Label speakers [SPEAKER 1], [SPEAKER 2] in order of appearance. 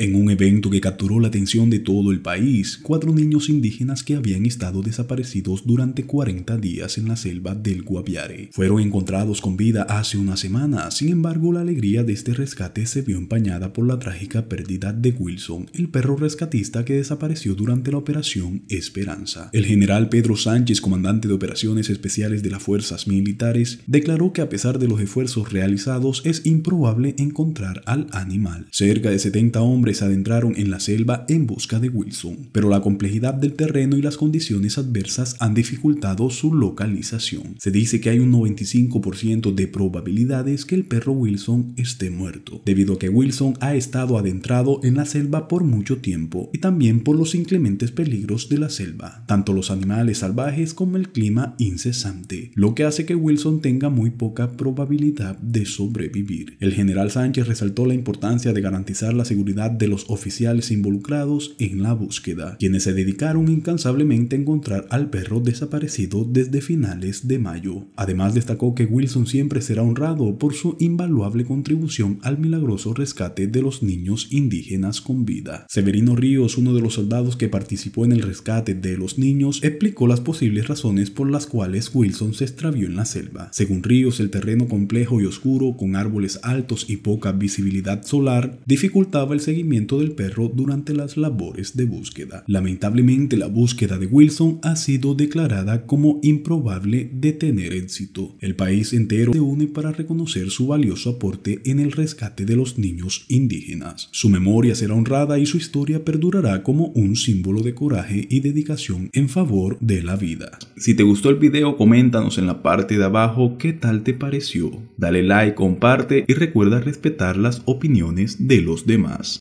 [SPEAKER 1] En un evento que capturó la atención de todo el país, cuatro niños indígenas que habían estado desaparecidos durante 40 días en la selva del Guaviare fueron encontrados con vida hace una semana. Sin embargo, la alegría de este rescate se vio empañada por la trágica pérdida de Wilson, el perro rescatista que desapareció durante la operación Esperanza. El general Pedro Sánchez, comandante de operaciones especiales de las fuerzas militares, declaró que a pesar de los esfuerzos realizados es improbable encontrar al animal. Cerca de 70 hombres adentraron en la selva en busca de Wilson, pero la complejidad del terreno y las condiciones adversas han dificultado su localización. Se dice que hay un 95% de probabilidades que el perro Wilson esté muerto, debido a que Wilson ha estado adentrado en la selva por mucho tiempo y también por los inclementes peligros de la selva, tanto los animales salvajes como el clima incesante, lo que hace que Wilson tenga muy poca probabilidad de sobrevivir. El general Sánchez resaltó la importancia de garantizar la seguridad de los oficiales involucrados en la búsqueda, quienes se dedicaron incansablemente a encontrar al perro desaparecido desde finales de mayo. Además destacó que Wilson siempre será honrado por su invaluable contribución al milagroso rescate de los niños indígenas con vida. Severino Ríos, uno de los soldados que participó en el rescate de los niños, explicó las posibles razones por las cuales Wilson se extravió en la selva. Según Ríos, el terreno complejo y oscuro, con árboles altos y poca visibilidad solar, dificultaba el seguimiento del perro durante las labores de búsqueda. Lamentablemente la búsqueda de Wilson ha sido declarada como improbable de tener éxito. El país entero se une para reconocer su valioso aporte en el rescate de los niños indígenas. Su memoria será honrada y su historia perdurará como un símbolo de coraje y dedicación en favor de la vida. Si te gustó el video, coméntanos en la parte de abajo qué tal te pareció. Dale like, comparte y recuerda respetar las opiniones de los demás.